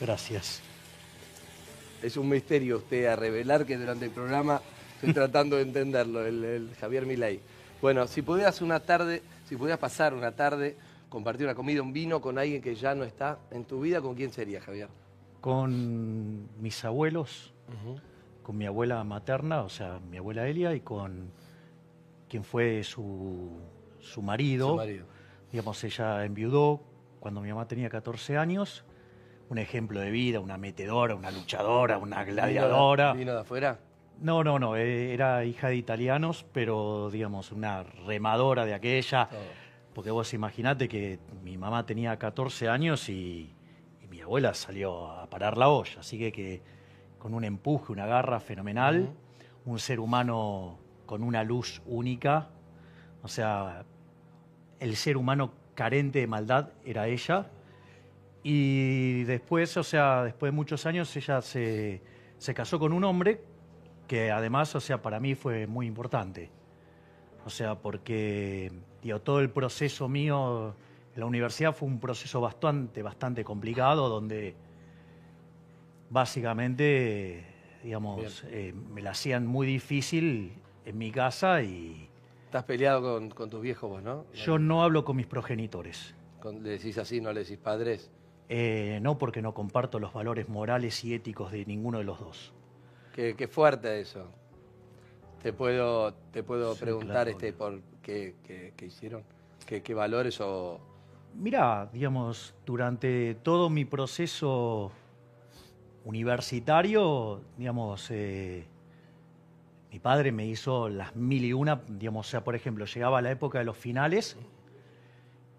Gracias. Es un misterio usted a revelar que durante el programa estoy tratando de entenderlo, el, Javier Milay. Bueno, si pudieras una tarde, si pudieras pasar una tarde, compartir una comida, un vino con alguien que ya no está en tu vida, ¿con quién sería, Javier? Con mis abuelos, con mi abuela materna, o sea, mi abuela Elia, y con quien fue su, su marido. Su marido. Digamos, ella enviudó cuando mi mamá tenía 14 años un ejemplo de vida, una metedora, una luchadora, una gladiadora. ¿Vino de afuera? No, no, no, eh, era hija de italianos, pero digamos, una remadora de aquella. Oh. Porque vos imaginate que mi mamá tenía 14 años y, mi abuela salió a parar la olla. Así que, con un empuje, una garra fenomenal, un ser humano con una luz única. O sea, el ser humano carente de maldad era ella y después, o sea, después de muchos años, ella se, casó con un hombre que además, o sea, para mí fue muy importante. O sea, porque digo, todo el proceso mío en la universidad fue un proceso bastante, bastante complicado, donde básicamente, digamos, eh, me la hacían muy difícil en mi casa y... Estás peleado con, tus viejos vos, ¿no? Yo no hablo con mis progenitores. ¿Le decís así, no le decís padres? Eh, no porque no comparto los valores morales y éticos de ninguno de los dos. Qué, fuerte eso. Te puedo, te puedo preguntar este, por qué, hicieron, qué, valores o... mira digamos, durante todo mi proceso universitario, digamos, eh, mi padre me hizo las mil y una, digamos, o sea, por ejemplo, llegaba la época de los finales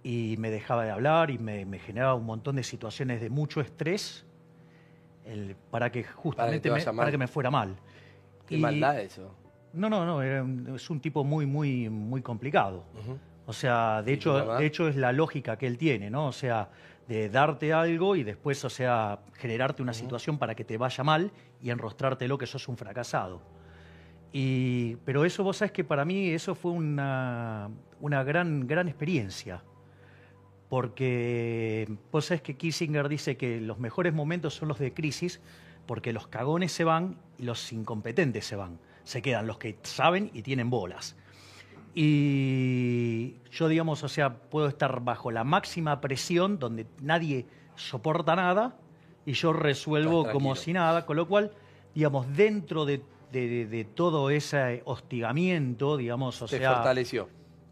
y me dejaba de hablar y me, generaba un montón de situaciones de mucho estrés para que justamente para que, me, fuera mal. Qué y, maldad eso. No, no, no, es un tipo muy, muy, muy complicado. O sea, de hecho, de hecho es la lógica que él tiene, ¿no? O sea, de darte algo y después, o sea, generarte una situación para que te vaya mal y enrostrártelo que sos un fracasado. pero eso vos sabes que para mí eso fue una, una gran, gran experiencia porque vos sabés que Kissinger dice que los mejores momentos son los de crisis, porque los cagones se van y los incompetentes se van. Se quedan los que saben y tienen bolas. Y yo, digamos, o sea, puedo estar bajo la máxima presión donde nadie soporta nada y yo resuelvo como si nada, con lo cual, digamos, dentro de, todo ese hostigamiento, digamos, o sea... Te fortaleció.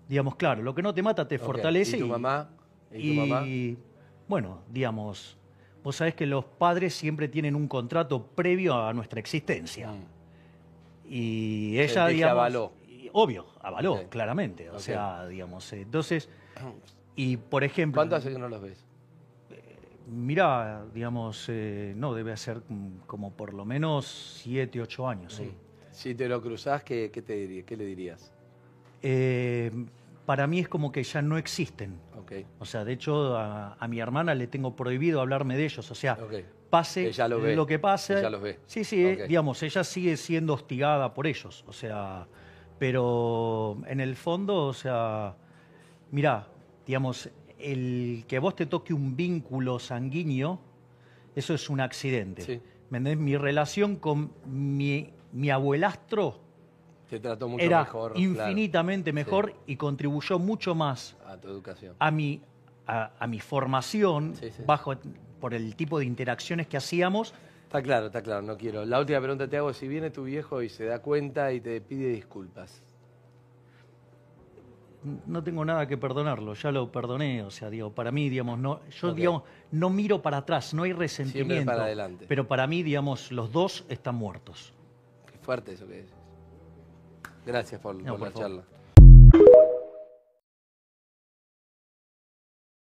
Digamos, claro, lo que no te mata te fortalece. ¿Y tu mamá? ¿Y, tu bueno, digamos, vos sabés que los padres siempre tienen un contrato previo a nuestra existencia. Mm. Y ella, digamos... avaló. obvio, avaló, claramente. O sea, digamos, entonces... Y, por ejemplo... ¿Cuánto hace que no los ves? Eh, mirá, digamos, eh, no, debe ser como por lo menos 7, 8 años. Sí. Mm. Si te lo cruzás, ¿qué, qué ¿qué le dirías? Eh, para mí es como que ya no existen. O sea, de hecho, a, mi hermana le tengo prohibido hablarme de ellos. O sea, pase lo, que pase. Ella los ve. Sí, sí, eh, digamos, ella sigue siendo hostigada por ellos. O sea, pero en el fondo, o sea, mirá, digamos, el que vos te toque un vínculo sanguíneo, eso es un accidente. Sí. Mi relación con mi abuelastro te trató mucho era mejor, infinitamente mejor y contribuyó mucho más a tu educación. A mi, a, mi formación, bajo por el tipo de interacciones que hacíamos. Está claro, está claro, no quiero. La última pregunta te hago, si viene tu viejo y se da cuenta y te pide disculpas. No tengo nada que perdonarlo, ya lo perdoné, o sea, digo, para mí, digamos, no, yo no miro para atrás, no hay resentimiento. Pero para mí, digamos, los dos están muertos. Qué fuerte eso que es. Gracias por, por, la charla.